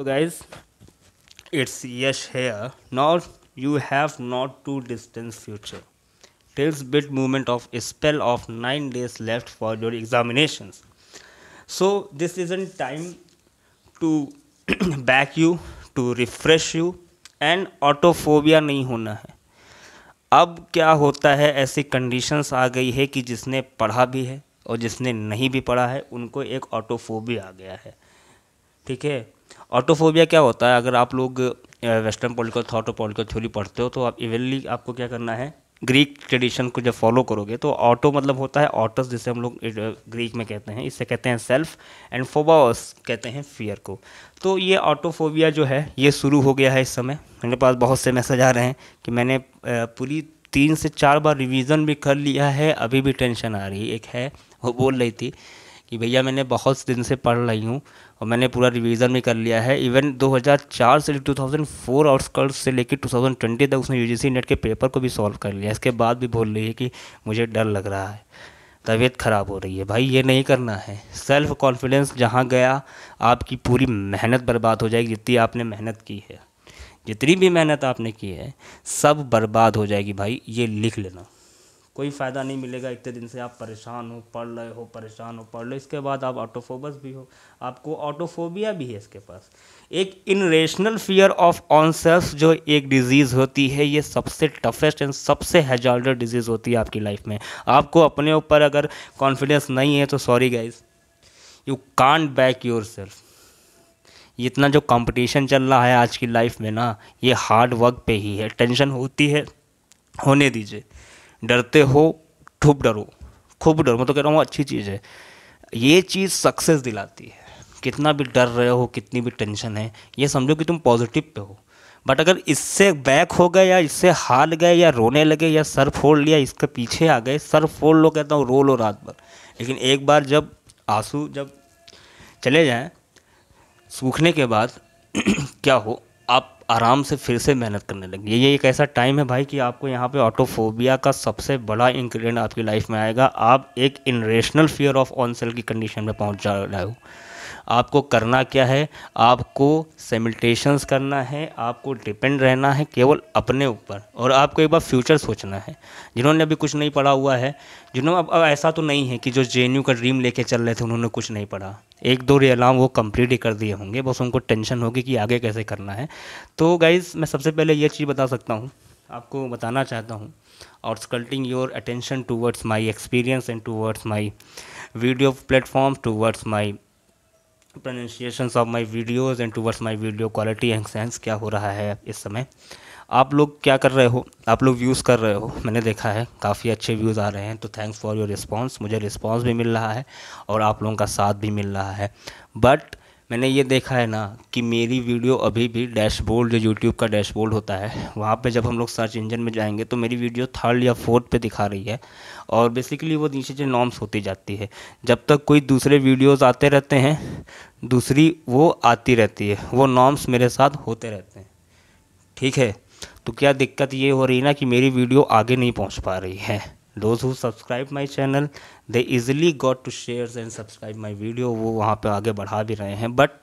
so guys it's yes here now you have not to distance future tells bit movement of a spell of 9 days left for your examinations so this isn't time to back you to refresh you and autophobia नहीं होना है अब क्या होता है ऐसी conditions आ गई है कि जिसने पढ़ा भी है और जिसने नहीं भी पढ़ा है उनको एक ऑटोफोबिया आ गया है ठीक है ऑटोफोबिया क्या होता है अगर आप लोग वेस्टर्न पॉलिटिकल थाट और पॉलिटिकल थ्योरी पढ़ते हो तो आप इवेंटली आपको क्या करना है ग्रीक ट्रेडिशन को जब फॉलो करोगे तो ऑटो मतलब होता है ऑटस जिसे हम लोग ग्रीक में कहते हैं इससे कहते हैं सेल्फ एंड फोबाओस कहते हैं फियर को तो ये ऑटोफोबिया जो है ये शुरू हो गया है इस समय मेरे पास बहुत से मैसेज आ रहे हैं कि मैंने पूरी तीन से चार बार रिवीजन भी कर लिया है अभी भी टेंशन आ रही है एक है वो बोल रही थी कि भैया मैंने बहुत दिन से पढ़ रही हूँ और मैंने पूरा रिवीजन भी कर लिया है इवन 2004 से 2004 आउटस्कर्ट से लेकर 2020 तक उसने यूजीसी नेट के पेपर को भी सॉल्व कर लिया इसके बाद भी बोल रही है कि मुझे डर लग रहा है तबीयत ख़राब हो रही है भाई ये नहीं करना है सेल्फ़ कॉन्फिडेंस जहाँ गया आपकी पूरी मेहनत बर्बाद हो जाएगी जितनी आपने मेहनत की है जितनी भी मेहनत आपने की है सब बर्बाद हो जाएगी भाई ये लिख लेना कोई फ़ायदा नहीं मिलेगा इतने दिन से आप परेशान हो पढ़ रहे हो परेशान हो पढ़ लो इसके बाद आप ऑटोफोबस भी हो आपको ऑटोफोबिया भी है इसके पास एक इनरेशनल फियर ऑफ ऑन जो एक डिजीज़ होती है ये सबसे टफेस्ट एंड सबसे हेजार्डर डिजीज़ होती है आपकी लाइफ में आपको अपने ऊपर अगर कॉन्फिडेंस नहीं है तो sorry guys you can't back yourself इतना जो कंपटीशन चल रहा है आज की लाइफ में ना ये हार्ड वर्क पे ही है टेंशन होती है होने दीजिए डरते हो खूब डरो खूब डरो मैं तो कह रहा हूँ अच्छी चीज़ है ये चीज़ सक्सेस दिलाती है कितना भी डर रहे हो कितनी भी टेंशन है ये समझो कि तुम पॉजिटिव पे हो बट अगर इससे बैक हो गए या इससे हार गए या रोने लगे या सर फोड़ लिया इसके पीछे आ गए सर फोड़ लो कहता हूँ रो लो रात भर लेकिन एक बार जब आंसू जब चले जाएँ सूखने के बाद क्या हो आराम से फिर से मेहनत करने लगेंगे ये एक ऐसा टाइम है भाई कि आपको यहाँ पे ऑटोफोबिया का सबसे बड़ा इंग्रेडिएंट आपकी लाइफ में आएगा आप एक irrational fear of own self की कंडीशन में पहुँच जा रहे हो आपको करना क्या है आपको सेमिलटेशंस करना है आपको डिपेंड रहना है केवल अपने ऊपर और आपको एक बार फ्यूचर सोचना है जिन्होंने अभी कुछ नहीं पढ़ा हुआ है जिन्होंने अब, अब ऐसा तो नहीं है कि जो जे का ड्रीम लेके चल रहे थे उन्होंने कुछ नहीं पढ़ा एक दो रियलाम वो कम्प्लीट ही कर दिए होंगे बस उनको टेंशन होगी कि आगे कैसे करना है तो गाइज़ मैं सबसे पहले ये चीज़ बता सकता हूँ आपको बताना चाहता हूँ और sculpting your attention towards my experience and towards my video platform towards my pronunciations of my videos and towards my video quality and sense क्या हो रहा है इस समय आप लोग क्या कर रहे हो आप लोग व्यूज़ कर रहे हो मैंने देखा है काफ़ी अच्छे व्यूज़ आ रहे हैं तो थैंक्स फॉर योर रिस्पॉन्स मुझे रिस्पॉन्स भी मिल रहा है और आप लोगों का साथ भी मिल रहा है बट मैंने ये देखा है ना कि मेरी वीडियो अभी भी डैशबोर्ड जो यूट्यूब का डैशबोर्ड होता है वहाँ पे जब हम लोग सर्च इंजन में जाएंगे तो मेरी वीडियो थर्ड या फोर्थ पे दिखा रही है और बेसिकली वो नीचे जो नॉर्म्स होती जाती है जब तक कोई दूसरे वीडियोज़ आते रहते हैं दूसरी वो आती रहती है वो नॉर्म्स मेरे साथ होते रहते हैं ठीक है तो क्या दिक्कत ये हो रही ना कि मेरी वीडियो आगे नहीं पहुँच पा रही है those who subscribe my channel they easily got to share and subscribe my video वो वहाँ पर आगे बढ़ा भी रहे हैं बट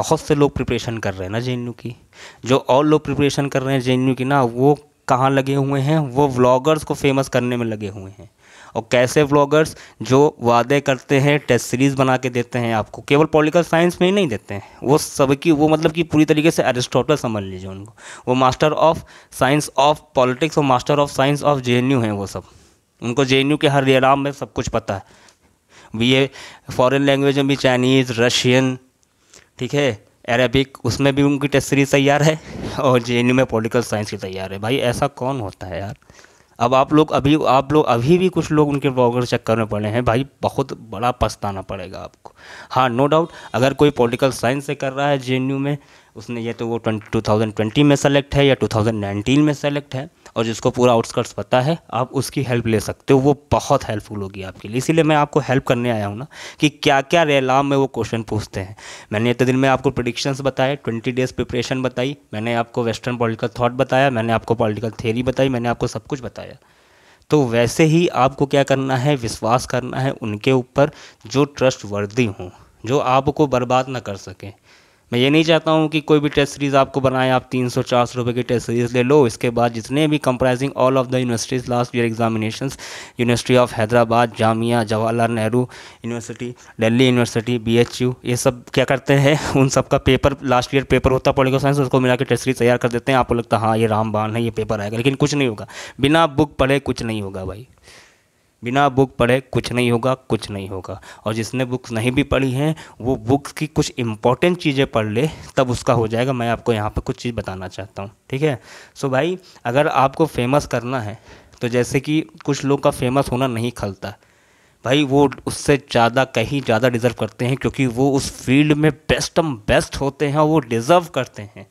बहुत से लोग प्रिपरेशन कर रहे हैं ना जे एन यू की जो और लोग प्रिपरेशन कर रहे हैं जे एन यू की ना वो कहाँ लगे हुए हैं वो व्लॉगर्स को फेमस करने में लगे हुए हैं और कैसे व्लॉगर्स जो वादे करते हैं टेस्ट सीरीज़ बना के देते हैं आपको केवल पॉलिटिकल साइंस में ही नहीं देते हैं वो सबकी वो मतलब कि पूरी तरीके से एरिस्टोटल समझ लीजिए उनको वो master of science of politics और master of science of J हैं वो सब उनको जे के हर एलाम में सब कुछ पता है ये फॉरेन लैंग्वेज में भी चाइनीज़ रशियन ठीक है अरेबिक उसमें भी उनकी टेस्ट सीरीज़ तैयार है और जे में पॉलिटिकल साइंस की तैयार है भाई ऐसा कौन होता है यार अब आप लोग अभी आप लोग अभी भी कुछ लोग उनके ब्लॉगर चक्कर में पड़े हैं भाई बहुत बड़ा पछताना पड़ेगा आपको हाँ नो डाउट अगर कोई पॉलिटिकल साइंस से कर रहा है जे में उसने ये तो वो टू थाउजेंड ट्वेंटी में सेलेक्ट है या टू थाउजेंड नाइनटीन में सेलेक्ट है और जिसको पूरा आउटस्कर्ट्स पता है आप उसकी हेल्प ले सकते हो वो बहुत हेल्पफुल होगी आपके लिए इसीलिए मैं आपको हेल्प करने आया हूँ ना कि क्या क्या रेलाम में वो क्वेश्चन पूछते हैं मैंने इतने दिन में आपको प्रडिक्शंस बताए ट्वेंटी डेज प्रिपरेशन बताई मैंने आपको वेस्टर्न पॉलिटिकल थाट बताया मैंने आपको पॉलिटिकल थेरी बताई मैंने आपको सब कुछ बताया तो वैसे ही आपको क्या करना है विश्वास करना है उनके ऊपर जो ट्रस्ट वर्दी हों जो आपको बर्बाद ना कर सकें मैं ये नहीं चाहता हूँ कि कोई भी टेस्ट सीरीज़ आपको बनाए आप तीन सौ चार सौ रुपये की टेस्ट सीरीज़ ले लो इसके बाद जितने भी comprising all of the universities last year examination university of Hyderabad Jamia Jawaharlal Nehru university Delhi university B H U ये सब क्या करते हैं उन सब का पेपर लास्ट ईयर पेपर होता पोलिकल साइंस उसको मिला के टेस्ट सीरीज तैयार कर देते हैं आपको लगता है हाँ ये रामबाण है ये पेपर आएगा लेकिन कुछ नहीं होगा बिना बुक पढ़े कुछ नहीं होगा भाई बिना बुक पढ़े कुछ नहीं होगा कुछ नहीं होगा और जिसने बुक्स नहीं भी पढ़ी हैं वो बुक्स की कुछ इंपॉर्टेंट चीज़ें पढ़ ले तब उसका हो जाएगा मैं आपको यहाँ पर कुछ चीज़ बताना चाहता हूँ ठीक है सो भाई अगर आपको फेमस करना है तो जैसे कि कुछ लोग का फेमस होना नहीं खलता भाई वो उससे ज़्यादा कहीं ज़्यादा डिज़र्व करते हैं क्योंकि वो उस फील्ड में बेस्ट एम बेस्ट होते हैं और वो डिज़र्व करते हैं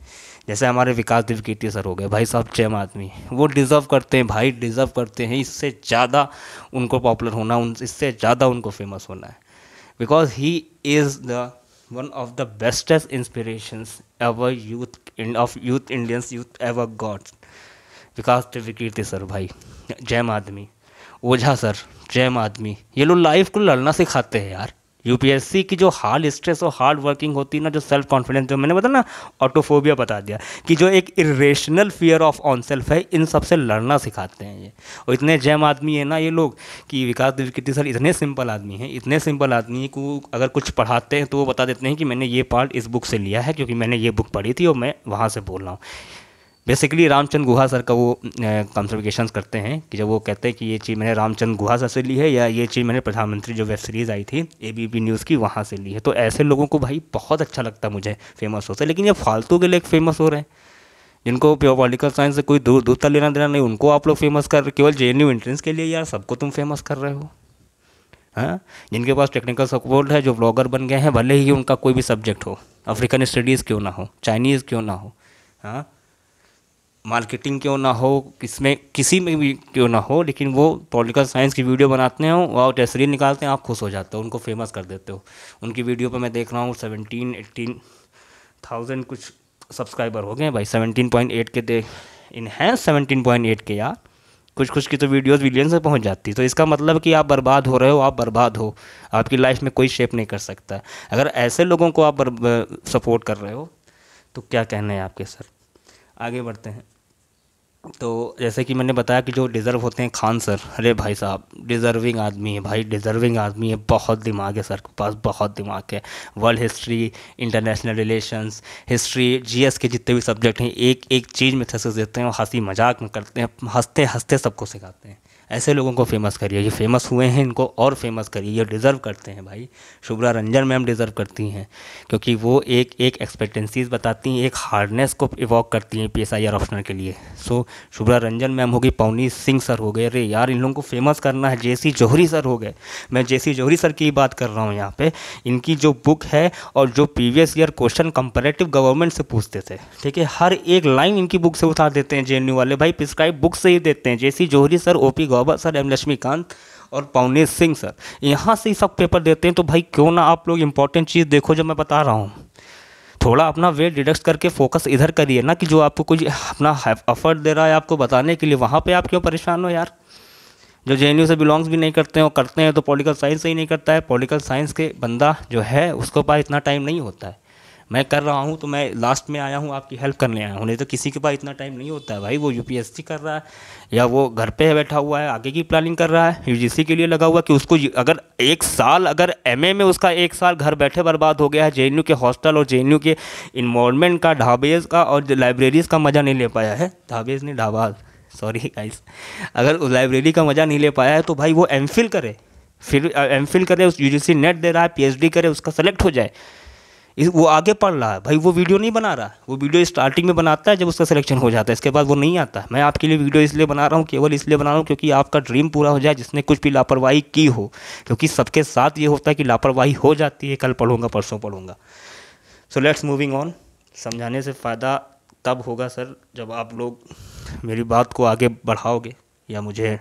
जैसे हमारे विकास दिवकीटी सर हो गए भाई साहब जैम आदमी वो डिज़र्व करते हैं भाई डिज़र्व करते हैं इससे ज़्यादा उनको पॉपुलर होना उन इससे ज़्यादा उनको फेमस होना है because he is the one of the bestest inspirations ever youth of youth Indians youth ever gods Vikas Divyakirti sir भाई जैम आदमी ओझा सर जैम आदमी ये लोग लाइफ को लड़ना सिखाते हैं यार यूपीएससी की जो हार्ड स्ट्रेस और हार्ड वर्किंग होती है ना जो सेल्फ कॉन्फिडेंस जो मैंने बताया ना ऑटोफोबिया बता दिया कि जो एक irrational fear of own self है इन सब से लड़ना सिखाते हैं ये और इतने जैम आदमी है ना ये लोग कि विकास देवकिटी सर इतने सिंपल आदमी हैं इतने सिंपल आदमी को अगर कुछ पढ़ाते हैं तो वो बता देते हैं कि मैंने ये पार्ट इस बुक से लिया है क्योंकि मैंने ये बुक पढ़ी थी और मैं वहाँ से बोल रहा हूँ बेसिकली रामचंद गुहा सर का वो कंसल्टेशन करते हैं कि जब वो कहते हैं कि ये चीज़ मैंने रामचंद गुहा सर से ली है या ये चीज़ मैंने प्रधानमंत्री जो वेब सीरीज़ आई थी ए बी पी न्यूज़ की वहाँ से ली है तो ऐसे लोगों को भाई बहुत अच्छा लगता मुझे फेमस होते लेकिन ये फालतू के लिए फेमस हो रहे हैं जिनको प्योर पॉलिटिकल साइंस से कोई दूर दूर तक लेना देना नहीं उनको आप लोग फेमस कर रहे केवल जे एन यू एंट्रेंस के लिए यार सबको तुम फेमस कर रहे हो हाँ जिनके पास टेक्निकल सपोर्ट है जो ब्लॉगर बन गए हैं भले ही उनका कोई भी सब्जेक्ट हो अफ्रीकन स्टडीज़ क्यों ना हो चाइनीज़ क्यों ना हो हाँ मार्केटिंग क्यों ना हो किसमें किसी में भी क्यों ना हो लेकिन वो पॉलिटिकल साइंस की वीडियो बनाते हैं और तहसील निकालते हैं आप खुश हो जाते हो उनको फेमस कर देते हो उनकी वीडियो पर मैं देख रहा हूँ सेवनटीन एट्टीन थाउजेंड कुछ सब्सक्राइबर हो गए भाई seventeen point eight K they enhance seventeen point eight K यार कुछ कुछ की तो वीडियोस विलियन से पहुंच जाती तो इसका मतलब कि आप बर्बाद हो रहे हो आप बर्बाद हो आपकी लाइफ में कोई शेप नहीं कर सकता अगर ऐसे लोगों को आप सपोर्ट कर रहे हो तो क्या कहना है आपके सर आगे बढ़ते हैं तो जैसे कि मैंने बताया कि जो डिज़र्व होते हैं खान सर अरे भाई साहब डिज़र्विंग आदमी है भाई डिज़र्विंग आदमी है बहुत दिमाग है सर के पास बहुत दिमाग है world history international relations history GS के जितने भी सब्जेक्ट हैं एक एक चीज़ में थे देते हैं और हंसी मजाक में करते हैं हंसते हंसते सबको सिखाते हैं ऐसे लोगों को फेमस करिए ये फेमस हुए हैं इनको और फेमस करिए ये डिज़र्व करते हैं भाई शुभ्रा रंजन मैम डिज़र्व करती हैं क्योंकि वो एक एक एक्सपेक्टेंसीज बताती हैं एक हार्डनेस को इवॉक करती हैं पी एस आई आर के लिए सो शुभ्रा रंजन मैम होगी पवनी सिंह सर हो गए अरे यार इन लोगों को फेमस करना है जे जौहरी सर हो गए मैं जे जौहरी सर की बात कर रहा हूँ यहाँ पर इनकी जो बुक है और जो previous year question comparative government से पूछते थे ठीक है हर एक लाइन इनकी बुक से उठा देते हैं जे वाले भाई प्रिस्क्राइब बुक से ही देते हैं J Johari sir O P Gauba sir M Laxmikanth और पवनीत सिंह सर यहाँ से ही सब पेपर देते हैं तो भाई क्यों ना आप लोग इंपॉर्टेंट चीज़ देखो जो मैं बता रहा हूँ थोड़ा अपना वेट डिडक्ट करके फोकस इधर करिए ना कि जो आपको कुछ अपना एफर्ट दे रहा है आपको बताने के लिए वहाँ पे आप क्यों परेशान हो यार जो जे से बिलोंग्स भी नहीं करते हैं और करते हैं तो पॉलिटिकल साइंस से ही नहीं करता है पॉलिटिकल साइंस के बंदा जो है उसको पास इतना टाइम नहीं होता है मैं कर रहा हूँ तो मैं लास्ट में आया हूँ आपकी हेल्प करने आया हूँ नहीं तो किसी के पास इतना टाइम नहीं होता है भाई वो यू कर रहा है या वो घर पर बैठा हुआ है आगे की प्लानिंग कर रहा है यू के लिए लगा हुआ कि उसको अगर एक साल अगर एम में उसका एक साल घर बैठे बर्बाद हो गया है जे के हॉस्टल और जे के इन्वॉलमेंट का ढाबेज का और लाइब्रेरीज़ का मज़ा नहीं ले पाया है ढाबेज ने ढाबाज सॉरी गाइस अगर उस लाइब्रेरी का मज़ा नहीं ले पाया है तो भाई वो एम करे फिर एम करे उस यू नेट दे रहा है पी करे उसका सेलेक्ट हो जाए वो आगे पढ़ रहा है भाई वो वीडियो नहीं बना रहा वो वीडियो स्टार्टिंग में बनाता है जब उसका सिलेक्शन हो जाता है इसके बाद वो नहीं आता मैं आपके लिए वीडियो इसलिए बना रहा हूँ केवल इसलिए बना रहा हूँ क्योंकि आपका ड्रीम पूरा हो जाए जिसने कुछ भी लापरवाही की हो क्योंकि सबके साथ ये होता है कि लापरवाही हो जाती है कल पढ़ूंगा परसों पढ़ूंगा सो लेट्स मूविंग ऑन समझाने से फ़ायदा तब होगा सर जब आप लोग मेरी बात को आगे बढ़ाओगे या मुझे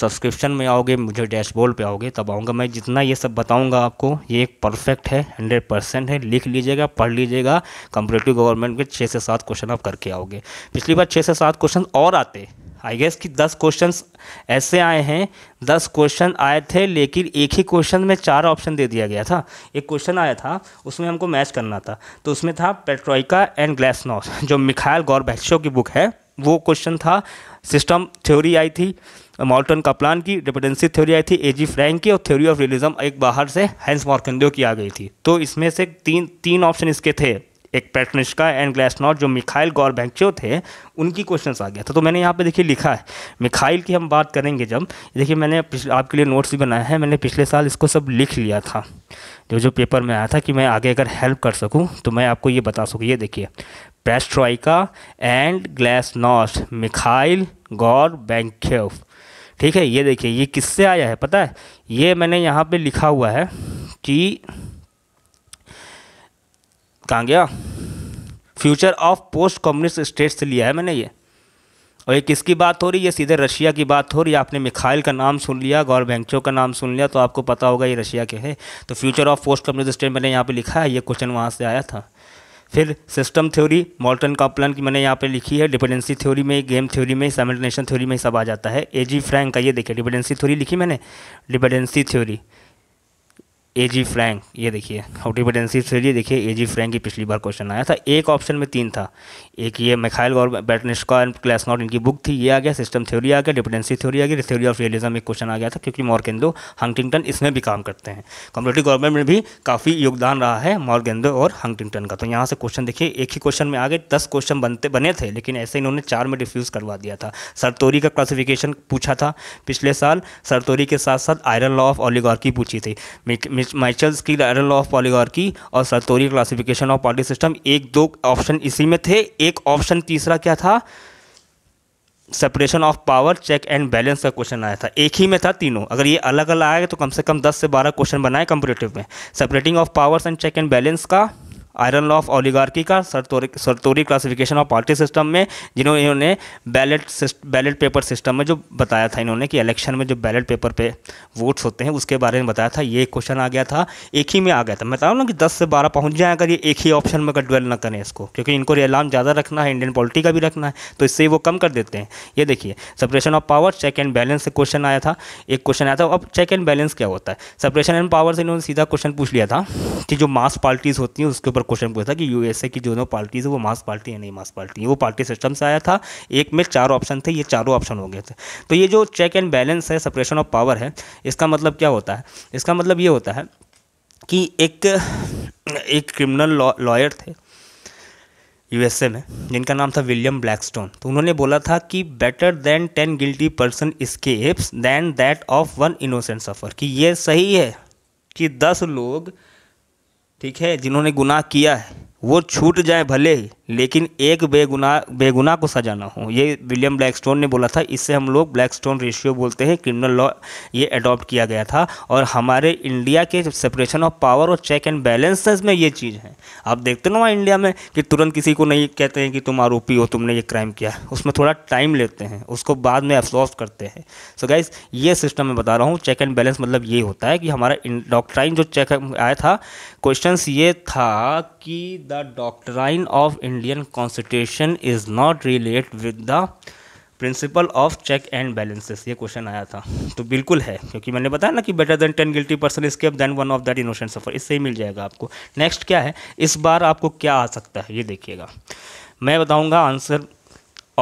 सब्सक्रिप्शन में आओगे मुझे डैशबोर्ड पे आओगे तब आऊँगा मैं जितना ये सब बताऊँगा आपको ये एक परफेक्ट है हंड्रेड परसेंट है लिख लीजिएगा पढ़ लीजिएगा कंपटेटिव गवर्नमेंट के छः से सात क्वेश्चन आप करके आओगे पिछली बार छः से सात क्वेश्चन और आते आई गेस कि दस क्वेश्चन ऐसे आए हैं दस क्वेश्चन आए थे लेकिन एक ही क्वेश्चन में चार ऑप्शन दे दिया गया था एक क्वेश्चन आया था उसमें हमको मैच करना था तो उसमें था पेट्रोइका एंड ग्लैसनॉस जो मिखायल गौरबैचो की बुक है वो क्वेश्चन था सिस्टम थ्योरी आई थी मॉल्टन कपलान की डिपेंडेंसी थ्योरी आई थी ए जी फ्रैंक की और थ्योरी ऑफ रियलिज्म एक बाहर से हैंस मॉर्कंदो की आ गई थी तो इसमें से तीन तीन ऑप्शन इसके थे एक पैटनिश्का एंड ग्लासनॉट जो मिखाइल गौर बैंक्चो थे उनकी क्वेश्चंस आ गया था तो मैंने यहाँ पे देखिए लिखा है मिखाइल की हम बात करेंगे जब देखिए मैंने आपके लिए नोट्स भी बनाया है मैंने पिछले साल इसको सब लिख लिया था जो जो पेपर में आया था कि मैं आगे अगर हेल्प कर सकूँ तो मैं आपको ये बता सकूँ ये देखिए पेस्ट्रॉइका एंड ग्लासनॉट मिखाइल गौर बैंक्यो ठीक है ये देखिए ये किससे आया है पता है ये मैंने यहाँ पे लिखा हुआ है कि कहाँ गया future of post communist state से लिया है मैंने ये और ये किसकी बात हो रही है सीधे रशिया की बात हो रही है आपने मिखाइल का नाम सुन लिया गौर बैंकों का नाम सुन लिया तो आपको पता होगा ये रशिया के है तो future of post communist state मैंने यहाँ पे लिखा है ये क्वेश्चन वहाँ से आया था फिर सिस्टम थ्योरी मॉल्टन कॉपलन की मैंने यहाँ पे लिखी है डिपेंडेंसी थ्योरी में गेम थ्योरी में सेमिनेशन थ्योरी में सब आ जाता है ए जी फ्रैंक का ये देखिए डिपेंडेंसी थ्योरी लिखी मैंने dependency theory A G Frank ये देखिए हाउटी पेटेंसी से लिए देखिए ए जी फ्रैंक की पिछली बार क्वेश्चन आया था एक ऑप्शन में तीन था एक ये मिखाइल और बैटनिस्का एंड क्लासनॉट इनकी बुक थी ये आ गया सिस्टम थ्योरी आ गया डिपेंडेंसी थ्योरी आ गई थ्योरी ऑफ रियलिज्म एक क्वेश्चन आ गया था क्योंकि मॉर्गेंदो हंगटिंगटन इसमें भी काम करते हैं कम्युनिटी गवर्नमेंट में भी काफ़ी योगदान रहा है मॉर्गेंदो और हंगटिंगटन का तो यहाँ से क्वेश्चन देखिए एक ही क्वेश्चन में आ गए दस क्वेश्चन बनते बने थे लेकिन ऐसे इन्होंने चार में डिफ्यूज़ करवा दिया था सरतोरी का क्लासिफिकेशन पूछा था पिछले साल सरतोरी के साथ साथ आयरन लॉ ऑफ ऑलिगार्की पूछी थी माइचल्स की लाइरल ऑफ की और Sartori classification of party system एक दो ऑप्शन इसी में थे एक ऑप्शन तीसरा क्या था separation of power check and balance का क्वेश्चन आया था एक ही में था तीनों अगर ये अलग अलग आएगा तो कम से कम 10 से 12 क्वेश्चन बनाए कंपटेटिव में separating of powers and check and balance का आयरन लॉ ऑफ ओलिगार्की का Sartori Sartori classification of party system में जिन्होंने इन्होंने बैलेट बैलेट पेपर सिस्टम में जो बताया था इन्होंने कि इलेक्शन में जो बैलेट पेपर पे वोट्स होते हैं उसके बारे में बताया था ये क्वेश्चन आ गया था एक ही में आ गया था मैं बताऊँ हूँ ना कि दस से बारह पहुँच जाए अगर ये एक ही ऑप्शन में अगर ड्वेल ना करें इसको क्योंकि इनको रियलाम ज़्यादा रखना है इंडियन पॉलिटी का भी रखना है तो इससे वो कम कर देते हैं ये देखिए separation of power check and balance से क्वेश्चन आया था एक क्वेश्चन आया था अब चेक एंड बैलेंस क्या होता है सपरेशन एंड पावर से इन्होंने सीधा क्वेश्चन पूछ लिया था कि जो मास पार्टीज़ होती हैं उसके ऊपर पर क्वेश्चन पूछा था कि यूएसए की जो दोनों पार्टीज़ वो मास पार्टी है नहीं मास पार्टी है वो पार्टी सिस्टम से आया था एक में चार ऑप्शन थे ये चारों ऑप्शन हो गए थे तो ये जो चेक एंड बैलेंस है सपरेशन ऑफ पावर है इसका मतलब क्या होता है इसका मतलब ये होता है कि एक एक क्रिमिनल लॉयर थे यूएसए में जिनका नाम था विलियम ब्लैकस्टोन तो उन्होंने बोला था कि better than ten guilty person escapes than that of one innocent suffer कि ये सही है कि दस लोग ठीक है जिन्होंने गुनाह किया है वो छूट जाए भले ही लेकिन एक बेगुना बेगुना को सजा ना हो ये विलियम ब्लैकस्टोन ने बोला था इससे हम लोग ब्लैकस्टोन रेशियो बोलते हैं क्रिमिनल लॉ ये अडॉप्ट किया गया था और हमारे इंडिया के सेपरेशन ऑफ पावर और चेक एंड बैलेंसेस में ये चीज़ है आप देखते ना वहाँ इंडिया में कि तुरंत किसी को नहीं कहते हैं कि तुम आरोपी हो तुमने ये क्राइम किया उसमें थोड़ा टाइम लेते हैं उसको बाद में अब्सॉर्व करते हैं सो गाइज ये सिस्टम मैं बता रहा हूँ चेक एंड बैलेंस मतलब ये होता है कि हमारा डॉक्ट्राइन जो चेक आया था क्वेश्चन ये था कि the doctrine of Indian constitution is not relate with the principle of check and balances ये क्वेश्चन आया था तो बिल्कुल है क्योंकि मैंने बताया ना कि better than ten guilty person escape than one of that innocent suffer इससे ही मिल जाएगा आपको नेक्स्ट क्या है इस बार आपको क्या आ सकता है ये देखिएगा मैं बताऊँगा आंसर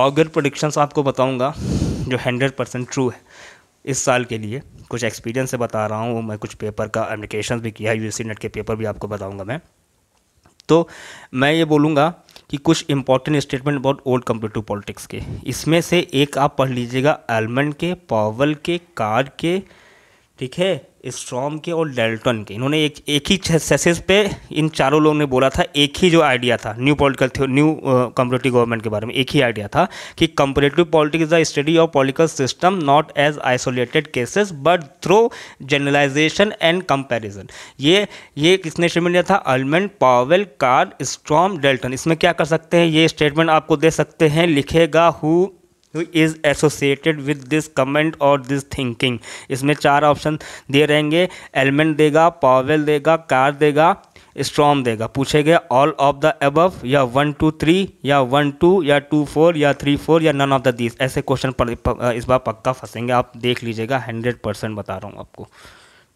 ऑगर प्रोडिक्शंस आपको बताऊँगा जो हंड्रेड परसेंट ट्रू है इस साल के लिए कुछ एक्सपीरियंस से बता रहा हूँ मैं कुछ पेपर का एप्लीकेशन भी किया है यू नेट के पेपर भी आपको बताऊँगा मैं तो मैं ये बोलूँगा कि कुछ important statement about old comparative politics के इसमें से एक आप पढ़ लीजिएगा एलमंड के पावल के कार के ठीक है स्ट्रॉम के और डेल्टन के इन्होंने एक एक ही सेसेस पे इन चारों लोगों ने बोला था एक ही जो आइडिया था new political theory new comparative government के बारे में एक ही आइडिया था कि comparative politics is the study of political system not as isolated cases but through generalization and comparison ये ये किसने स्टेटमेंट दिया था Almond Powell Kaare Strom Dalton इसमें क्या कर सकते हैं ये स्टेटमेंट आपको दे सकते हैं लिखेगा who is associated with this comment और दिस थिंकिंग इसमें चार ऑप्शन दे रहेंगे एलिमेंट देगा पावेल देगा कार देगा स्ट्रॉम देगा पूछे गए ऑल ऑफ द एबव या वन टू थ्री या वन टू या टू फोर या थ्री फोर या नन ऑफ द दिस ऐसे क्वेश्चन इस बार पक्का फंसेंगे आप देख लीजिएगा हंड्रेड परसेंट बता रहा हूँ आपको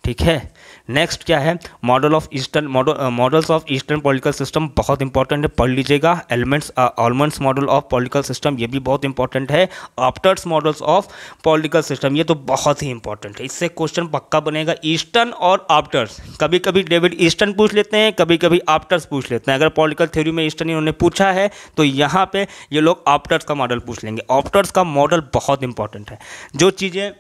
ठीक है नेक्स्ट क्या है model of eastern models of eastern political system बहुत इंपॉर्टेंट है पढ़ लीजिएगा elements Almond's model of political system ये भी बहुत इंपॉर्टेंट है Apter's models of political system ये तो बहुत ही इंपॉर्टेंट है इससे क्वेश्चन पक्का बनेगा ईस्टर्न और ऑप्टर्स कभी कभी डेविड ईस्टर्न पूछ लेते हैं कभी कभी ऑप्टर्स पूछ लेते हैं अगर पॉलिटिकल थ्योरी में ईस्टर्न इन्होंने पूछा है तो यहाँ पर ये लोग ऑप्टर्स का मॉडल पूछ लेंगे ऑप्टर्स का मॉडल बहुत इंपॉर्टेंट है जो चीज़ें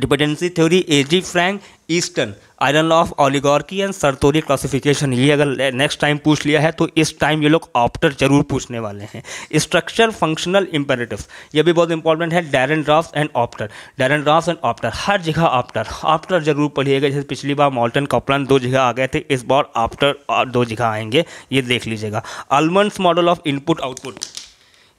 dependency theory A G Frank eastern iron law of oligarchy and Sartori classification ये अगर नेक्स्ट टाइम पूछ लिया है तो इस टाइम ये लोग ऑप्टर जरूर पूछने वाले हैं स्ट्रक्चर फंक्शनल इंपेरेटिव ये भी बहुत इंपॉर्टेंट है Dahrendorf and Apter Dahrendorf and Apter हर जगह ऑप्टर ऑप्टर जरूर पढ़िएगा जैसे पिछली बार मॉल्टन कॉपलन दो जगह आ गए थे इस बार ऑप्टर दो जगह आएंगे ये देख लीजिएगा Almond's model of input output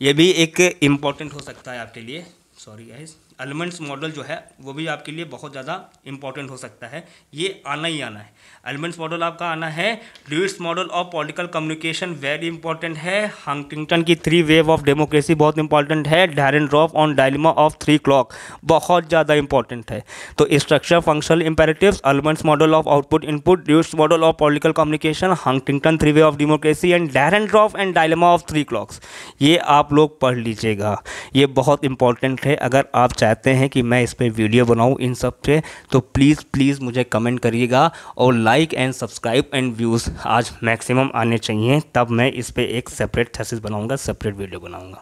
ये भी एक इम्पॉर्टेंट हो सकता है आपके लिए सॉरी गाइज़ एलिमेंट्स मॉडल जो है वो भी आपके लिए बहुत ज़्यादा इंपॉर्टेंट हो सकता है ये आना ही आना है एलिमेंट्स मॉडल आपका आना है Deutsch's model of political communication very important है हंकिंगटन की थ्री वेव ऑफ डेमोक्रेसी बहुत इंपॉर्टेंट है Dahrendorf on dilemma of three clock बहुत ज़्यादा इंपॉर्टेंट है तो structure functional imperative elements model of output input Deutsch's model of political communication Huntington three way of democracy and Dahrendorf and dilemma of three clocks ये आप लोग पढ़ लीजिएगा ये बहुत इंपॉर्टेंट है अगर आप चाहते हैं कि मैं इस पर वीडियो बनाऊँ इन सब पे तो प्लीज़ प्लीज़ मुझे कमेंट करिएगा और like and subscribe and views आज मैक्सिमम आने चाहिए तब मैं इस पर एक सेपरेट थेसिस बनाऊँगा सेपरेट वीडियो बनाऊँगा